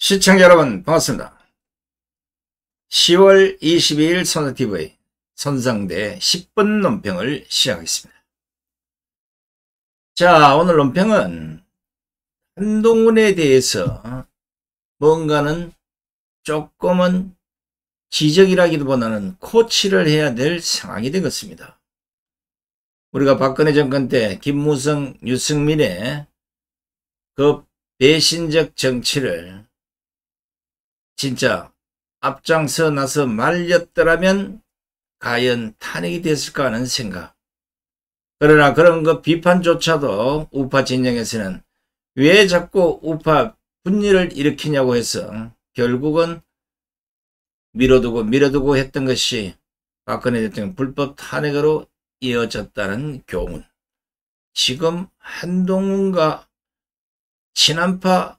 시청자 여러분 반갑습니다. 10월 22일 선상TV 선상대 10분 논평을 시작하겠습니다. 자 오늘 논평은 한동훈에 대해서 뭔가는 조금은 지적이라기보다는 코치를 해야 될 상황이 되겠습니다. 우리가 박근혜 정권 때 김무성, 유승민의 그 배신적 정치를 진짜 앞장서 나서 말렸더라면 과연 탄핵이 됐을까 하는 생각. 그러나 그런 것 비판조차도 우파 진영에서는 왜 자꾸 우파 분열을 일으키냐고 해서 결국은 밀어두고 밀어두고 했던 것이 박근혜 대통령 불법 탄핵으로 이어졌다는 교훈. 지금 한동훈과 친한파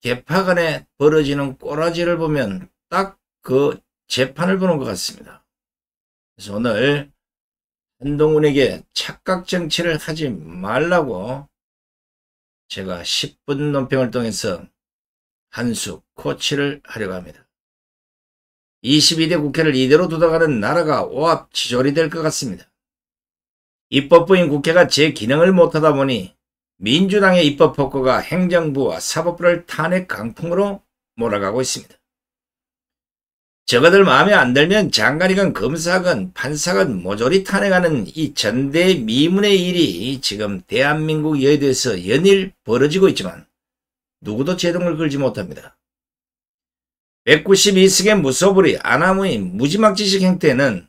개파간에 벌어지는 꼬라지를 보면 딱 그 재판을 보는 것 같습니다. 그래서 오늘 한동훈에게 착각 정치를 하지 말라고 제가 10분 논평을 통해서 한수 코치를 하려고 합니다. 22대 국회를 이대로 두다가는 나라가 오합지졸이 될 것 같습니다. 입법부인 국회가 제 기능을 못하다 보니 민주당의 입법 폭거가 행정부와 사법부를 탄핵 강풍으로 몰아가고 있습니다. 저거들 마음에 안 들면 장관이건 검사건 판사건 모조리 탄핵하는 이 전대미문의 일이 지금 대한민국 여의도에서 연일 벌어지고 있지만 누구도 제동을 걸지 못합니다. 192석의 무소불위 아나무의 무지막지식 행태는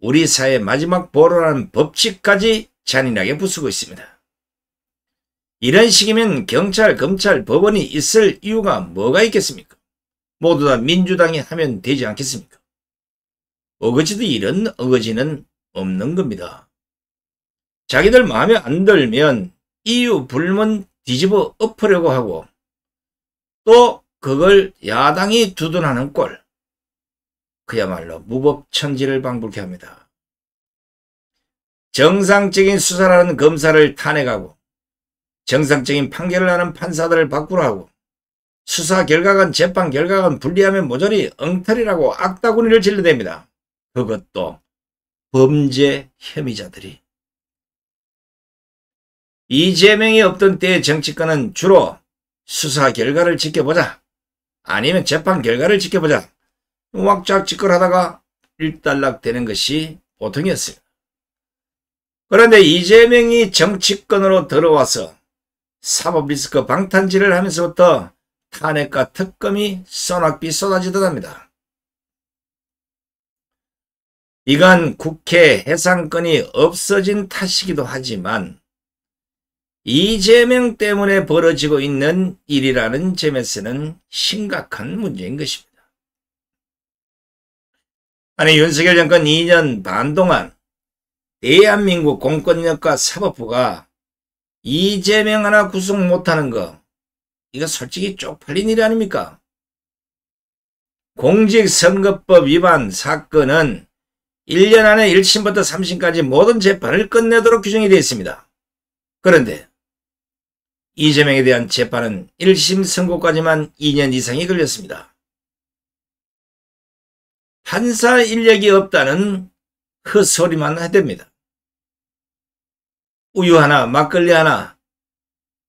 우리 사회 마지막 보루라는 법칙까지 잔인하게 부수고 있습니다. 이런 식이면 경찰, 검찰, 법원이 있을 이유가 뭐가 있겠습니까? 모두 다 민주당이 하면 되지 않겠습니까? 어거지도 이런 어거지는 없는 겁니다. 자기들 마음에 안 들면 이유 불문 뒤집어 엎으려고 하고 또 그걸 야당이 두둔하는 꼴. 그야말로 무법천지를 방불케 합니다. 정상적인 수사라는 검사를 탄핵하고 정상적인 판결을 하는 판사들을 바꾸라고 하 수사 결과건 재판 결과건 불리하면 모조리 엉터리라고 악다구니를 질러댑니다. 그것도 범죄 혐의자들이. 이재명이 없던 때의 정치권은 주로 수사 결과를 지켜보자 아니면 재판 결과를 지켜보자 왁짝지껄 하다가 일단락 되는 것이 보통이었어요. 그런데 이재명이 정치권으로 들어와서 사법리스크 방탄질을 하면서부터 탄핵과 특검이 쏘낙비 쏟아지듯 합니다. 이건 국회 해상권이 없어진 탓이기도 하지만 이재명 때문에 벌어지고 있는 일이라는 점에서는 심각한 문제인 것입니다. 아니 윤석열 정권 2년 반 동안 대한민국 공권력과 사법부가 이재명 하나 구속 못하는 거 이거 솔직히 쪽팔린 일이 아닙니까? 공직선거법 위반 사건은 1년 안에 1심부터 3심까지 모든 재판을 끝내도록 규정이 되어 있습니다. 그런데 이재명에 대한 재판은 1심 선고까지만 2년 이상이 걸렸습니다. 판사 인력이 없다는 헛소리만 그 해댑니다. 우유 하나, 막걸리 하나,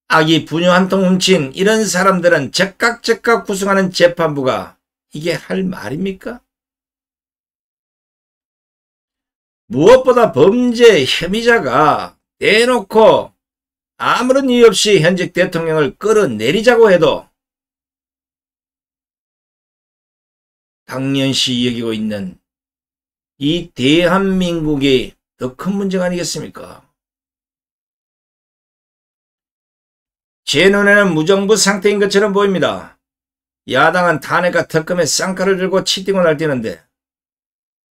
아기 분유 한 통 훔친 이런 사람들은 즉각즉각 구성하는 재판부가 이게 할 말입니까? 무엇보다 범죄 혐의자가 대놓고 아무런 이유 없이 현직 대통령을 끌어내리자고 해도 당연시 여기고 있는 이 대한민국이 더 큰 문제가 아니겠습니까? 제 눈에는 무정부 상태인 것처럼 보입니다. 야당은 탄핵과 특검의 쌍카를 들고 치팅을 날뛰는데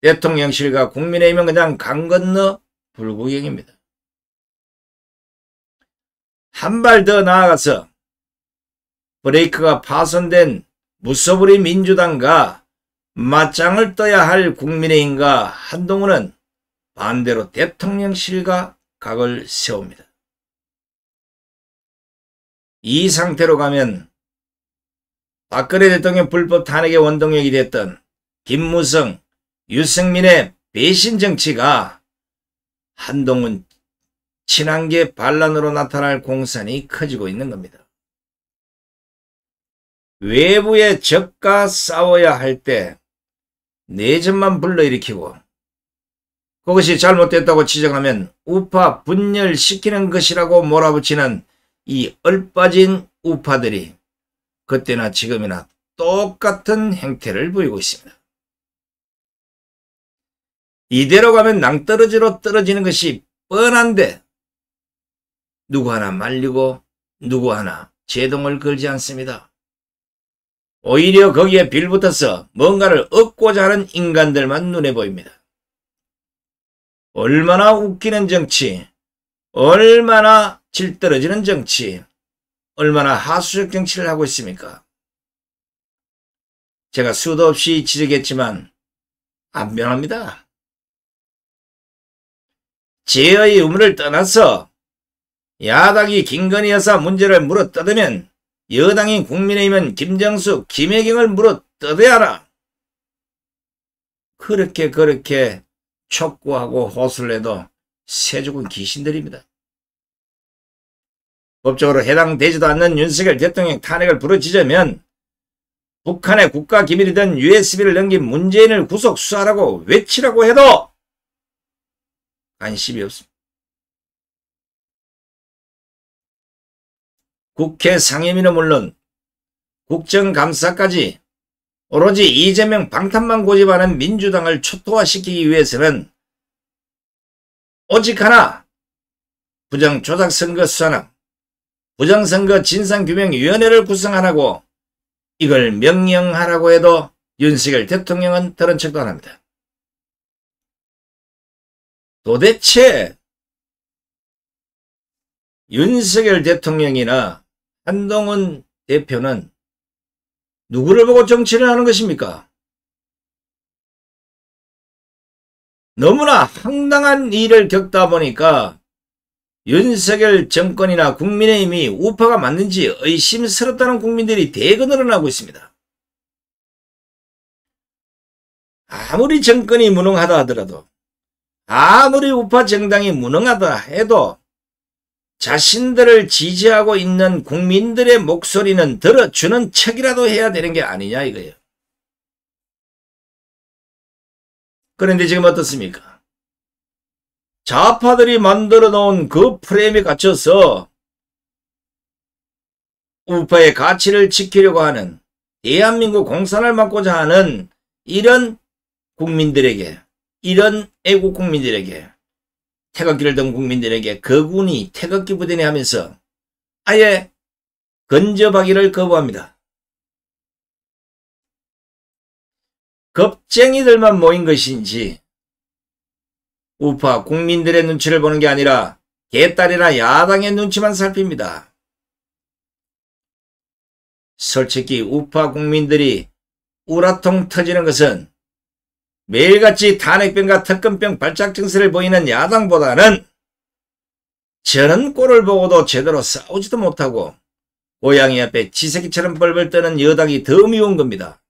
대통령실과 국민의힘은 그냥 강 건너 불구경입니다. 한 발 더 나아가서 브레이크가 파손된 무소불위 민주당과 맞짱을 떠야 할 국민의힘과 한동훈은 반대로 대통령실과 각을 세웁니다. 이 상태로 가면 박근혜 대통령 불법 탄핵의 원동력이 됐던 김무성, 유승민의 배신 정치가 한동훈 친한계 반란으로 나타날 공산이 커지고 있는 겁니다. 외부의 적과 싸워야 할 때 내전만 불러일으키고 그것이 잘못됐다고 지적하면 우파 분열시키는 것이라고 몰아붙이는 이 얼빠진 우파들이 그때나 지금이나 똑같은 행태를 보이고 있습니다. 이대로 가면 낭떠러지로 떨어지는 것이 뻔한데 누구 하나 말리고 누구 하나 제동을 걸지 않습니다. 오히려 거기에 빌붙어서 뭔가를 얻고자 하는 인간들만 눈에 보입니다. 얼마나 웃기는 정치, 얼마나 질 떨어지는 정치, 얼마나 하수적 정치를 하고 있습니까? 제가 수도 없이 지적했지만 안 변합니다. 제의 의무를 떠나서 야당이 김건희 여사 문제를 물어 뜯으면 여당인 국민의힘은 김정수, 김혜경을 물어 뜯어야 하라. 그렇게 그렇게 촉구하고 호소를 해도 세족은 귀신들입니다. 법적으로 해당되지도 않는 윤석열 대통령 탄핵을 부르짖으면 북한의 국가기밀이 된 USB를 넘긴 문재인을 구속 수사하라고 외치라고 해도 관심이 없습니다. 국회 상임위는 물론 국정감사까지 오로지 이재명 방탄만 고집하는 민주당을 초토화시키기 위해서는 오직 하나 부정조작선거 수사는 부정선거 진상규명위원회를 구성하라고 이걸 명령하라고 해도 윤석열 대통령은 들은 척도 안 합니다. 도대체 윤석열 대통령이나 한동훈 대표는 누구를 보고 정치를 하는 것입니까? 너무나 황당한 일을 겪다 보니까 윤석열 정권이나 국민의힘이 우파가 맞는지 의심스럽다는 국민들이 대거 늘어나고 있습니다. 아무리 정권이 무능하다 하더라도 아무리 우파 정당이 무능하다 해도 자신들을 지지하고 있는 국민들의 목소리는 들어주는 척이라도 해야 되는 게 아니냐 이거예요. 그런데 지금 어떻습니까? 좌파들이 만들어 놓은 그 프레임에 갇혀서 우파의 가치를 지키려고 하는 대한민국 공산을 막고자 하는 이런 국민들에게 이런 애국 국민들에게 태극기를 든 국민들에게 거군이 태극기 부대네 하면서 아예 근접하기를 거부합니다. 겁쟁이들만 모인 것인지 우파 국민들의 눈치를 보는 게 아니라 개딸이나 야당의 눈치만 살핍니다. 솔직히 우파 국민들이 우라통 터지는 것은 매일같이 탄핵병과 특검병 발작 증세를 보이는 야당보다는 저는 꼴을 보고도 제대로 싸우지도 못하고 고양이 앞에 지새끼처럼 벌벌 떠는 여당이 더 미운 겁니다.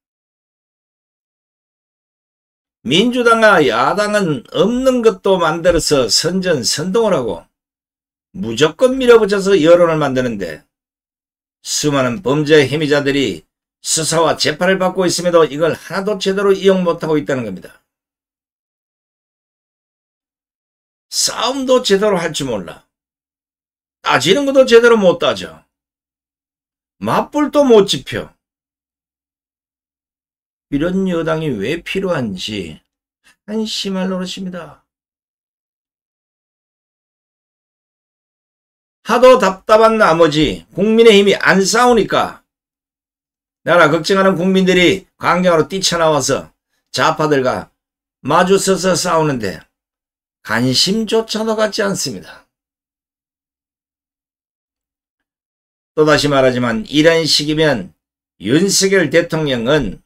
민주당과 야당은 없는 것도 만들어서 선전 선동을 하고 무조건 밀어붙여서 여론을 만드는데 수많은 범죄 혐의자들이 수사와 재판을 받고 있음에도 이걸 하나도 제대로 이용 못하고 있다는 겁니다. 싸움도 제대로 할 줄 몰라. 따지는 것도 제대로 못 따져. 맞불도 못 지펴. 이런 여당이 왜 필요한지 한심할 노릇입니다. 하도 답답한 나머지 국민의힘이 안 싸우니까 나라 걱정하는 국민들이 광경으로 뛰쳐나와서 좌파들과 마주서서 싸우는데 관심조차도 갖지 않습니다. 또다시 말하지만 이런 식이면 윤석열 대통령은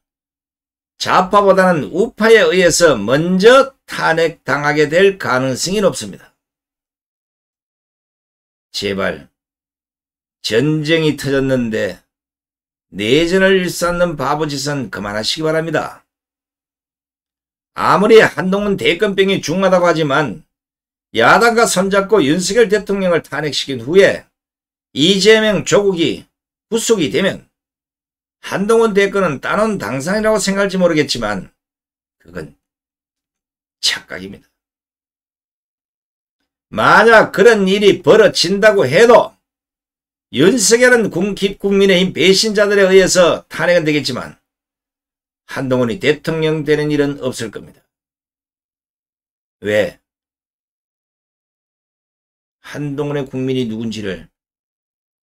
좌파보다는 우파에 의해서 먼저 탄핵당하게 될 가능성이 높습니다. 제발 전쟁이 터졌는데 내전을 일삼는 바보짓은 그만하시기 바랍니다. 아무리 한동훈 대권병이 중하다고 하지만 야당과 손잡고 윤석열 대통령을 탄핵시킨 후에 이재명 조국이 구속이 되면 한동훈 대권은 따놓은 당상이라고 생각할지 모르겠지만 그건 착각입니다. 만약 그런 일이 벌어진다고 해도 윤석열은 국민의힘 배신자들에 의해서 탄핵은 되겠지만 한동훈이 대통령 되는 일은 없을 겁니다. 왜? 한동훈의 국민이 누군지를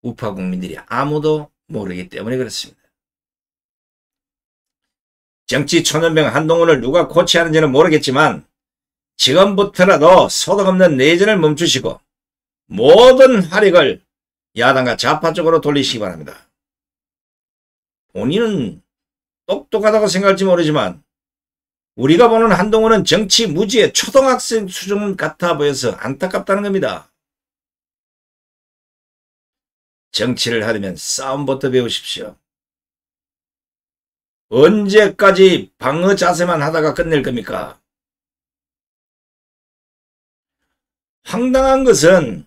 우파 국민들이 아무도 모르기 때문에 그렇습니다. 정치 초년병 한동훈을 누가 코치하는지는 모르겠지만 지금부터라도 소득 없는 내전을 멈추시고 모든 활익을 야당과 좌파 쪽으로 돌리시기 바랍니다. 본인은 똑똑하다고 생각할지 모르지만 우리가 보는 한동훈은 정치 무지의 초등학생 수준 같아 보여서 안타깝다는 겁니다. 정치를 하려면 싸움부터 배우십시오. 언제까지 방어 자세만 하다가 끝낼 겁니까? 황당한 것은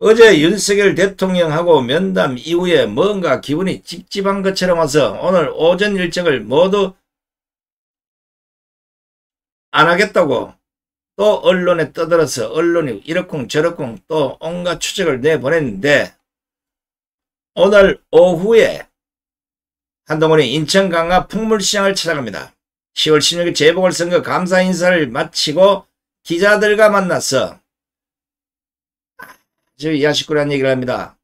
어제 윤석열 대통령하고 면담 이후에 뭔가 기분이 찝찝한 것처럼 와서 오늘 오전 일정을 모두 안 하겠다고 또 언론에 떠들어서 언론이 이렇쿵 저렇쿵 또 온갖 추적을 내보냈는데 오늘 오후에 한동훈이 인천 강화 풍물시장을 찾아갑니다. 10월 16일 재보궐선거 감사 인사를 마치고 기자들과 만나서 아주 야식구란 얘기를 합니다.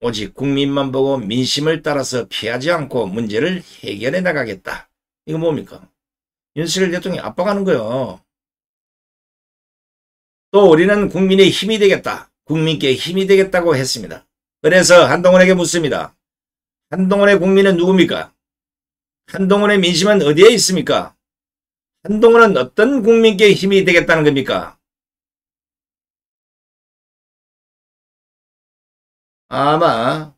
오직 국민만 보고 민심을 따라서 피하지 않고 문제를 해결해 나가겠다. 이거 뭡니까? 윤석열 대통령이 압박하는 거요. 또 우리는 국민의 힘이 되겠다. 국민께 힘이 되겠다고 했습니다. 그래서 한동훈에게 묻습니다. 한동훈의 국민은 누굽니까? 한동훈의 민심은 어디에 있습니까? 한동훈은 어떤 국민께 힘이 되겠다는 겁니까? 아마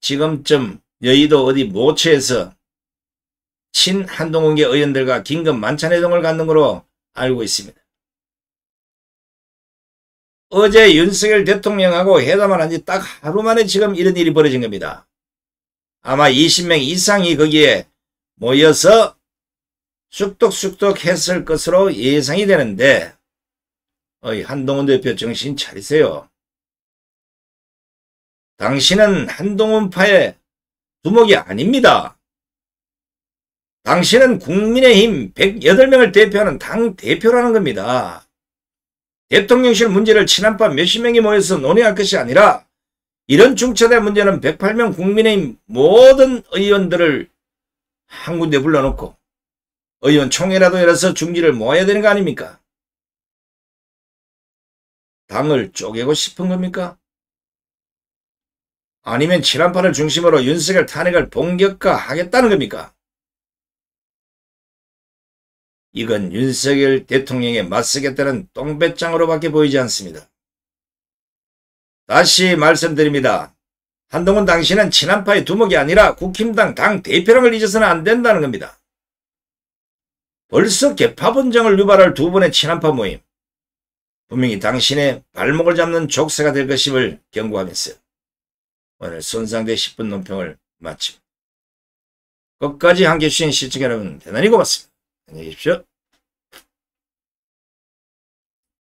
지금쯤 여의도 어디 모처에서친 한동훈계 의원들과 긴급 만찬 회동을 갖는 걸로 알고 있습니다. 어제 윤석열 대통령하고 회담을 한 지 딱 하루 만에 지금 이런 일이 벌어진 겁니다. 아마 20명 이상이 거기에 모여서 쑥덕쑥덕 했을 것으로 예상이 되는데 어이 한동훈 대표 정신 차리세요. 당신은 한동훈파의 두목이 아닙니다. 당신은 국민의힘 108명을 대표하는 당 대표라는 겁니다. 대통령실 문제를 지난밤 몇십 명이 모여서 논의할 것이 아니라 이런 중차대 문제는 108명 국민의 모든 의원들을 한 군데 불러놓고 의원총회라도 열어서 중지를 모아야 되는 거 아닙니까? 당을 쪼개고 싶은 겁니까? 아니면 지난판을 중심으로 윤석열 탄핵을 본격화하겠다는 겁니까? 이건 윤석열 대통령에 맞서겠다는 똥배짱으로밖에 보이지 않습니다. 다시 말씀드립니다. 한동훈 당신은 친한파의 두목이 아니라 국힘당 당 대표령을 잊어서는 안 된다는 겁니다. 벌써 개파분쟁을 유발할 두 번의 친한파 모임. 분명히 당신의 발목을 잡는 족쇄가 될 것임을 경고하면서 오늘 손상대 10분 논평을 마칩니다. 끝까지 함께 해주신 시청 자 여러분 대단히 고맙습니다. Они